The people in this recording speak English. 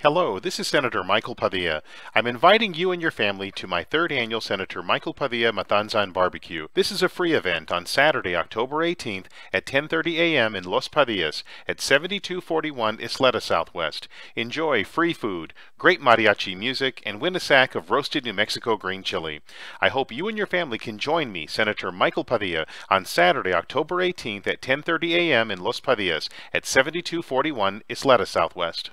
Hello, this is Senator Michael Padilla. I'm inviting you and your family to my third annual Senator Michael Padilla Matanzan Barbecue. This is a free event on Saturday, October 18th at 10.30 a.m. in Los Padillas at 7241 Isleta Southwest. Enjoy free food, great mariachi music, and win a sack of roasted New Mexico green chili. I hope you and your family can join me, Senator Michael Padilla, on Saturday, October 18th at 10.30 a.m. in Los Padillas at 7241 Isleta Southwest.